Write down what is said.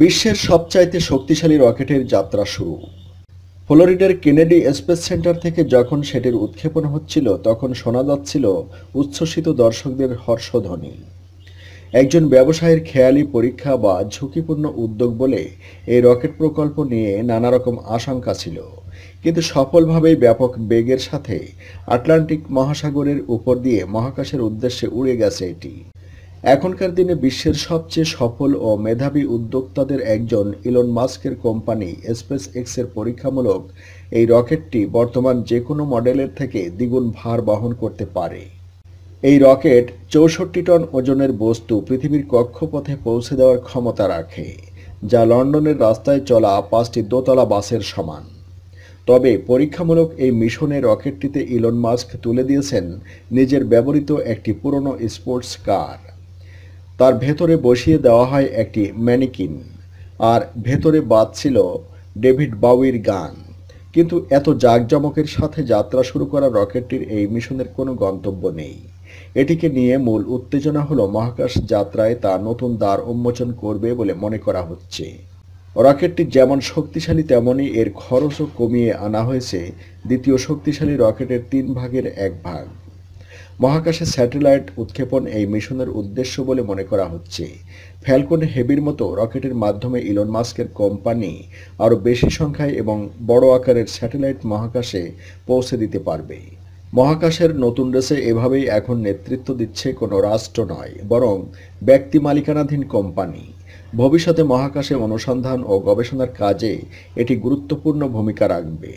বিশ্বের সবচাইতে শক্তিশালী রকেটের যাত্রা শুরু ফ্লোরিডার কেনেডি স্পেস সেন্টার থেকে যখন সেটির উৎক্ষেপণ হচ্ছিল তখন শোনা যাচ্ছিল উচ্ছ্বসিত দর্শকদের হর্ষধ্বনি একজন ব্যবসায়ের খেয়ালি পরীক্ষা বা ঝুঁকিপূর্ণ উদ্যোগ বলে এই রকেট প্রকল্প নিয়ে নানা রকম আশঙ্কা ছিল কিন্তু সফলভাবেই ব্যাপক বেগের সাথে আটলান্টিক মহাসাগরের উপর দিয়ে মহাকাশের উদ্দেশ্যে উড়ে গেছে এটি এখনকার দিনে বিশ্বের সবচেয়ে সফল ও মেধাবী উদ্যোক্তাদের একজন ইলন মাস্কের কোম্পানি স্পেস এক্সের পরীক্ষামূলক এই রকেটটি বর্তমান যে কোনো মডেলের থেকে দ্বিগুণ ভার বহন করতে পারে এই রকেট চৌষট্টি টন ওজনের বস্তু পৃথিবীর কক্ষপথে পৌঁছে দেওয়ার ক্ষমতা রাখে যা লন্ডনের রাস্তায় চলা পাঁচটি দোতলা বাসের সমান তবে পরীক্ষামূলক এই মিশনে রকেটটিতে ইলন মাস্ক তুলে দিয়েছেন নিজের ব্যবহৃত একটি পুরনো স্পোর্টস কার তার ভেতরে বসিয়ে দেওয়া হয় একটি ম্যানিকিন আর ভেতরে ছিল ডেভিড বাউইর গান কিন্তু এত জাঁকজমকের সাথে যাত্রা শুরু করা রকেটটির এই মিশনের কোনো গন্তব্য নেই এটিকে নিয়ে মূল উত্তেজনা হলো মহাকাশ যাত্রায় তা নতুন দ্বার উন্মোচন করবে বলে মনে করা হচ্ছে রকেটটি যেমন শক্তিশালী তেমনই এর খরচও কমিয়ে আনা হয়েছে দ্বিতীয় শক্তিশালী রকেটের তিন ভাগের এক ভাগ মহাকাশে স্যাটেলাইট উৎক্ষেপণ এই মিশনের উদ্দেশ্য বলে মনে করা হচ্ছে ফ্যালকন হেভির মতো রকেটের মাধ্যমে ইলন মাস্কের কোম্পানি আরও বেশি সংখ্যায় এবং বড় আকারের স্যাটেলাইট মহাকাশে পৌঁছে দিতে পারবে মহাকাশের নতুন রেসে এভাবেই এখন নেতৃত্ব দিচ্ছে কোনো রাষ্ট্র নয় বরং ব্যক্তি মালিকানাধীন কোম্পানি ভবিষ্যতে মহাকাশে অনুসন্ধান ও গবেষণার কাজে এটি গুরুত্বপূর্ণ ভূমিকা রাখবে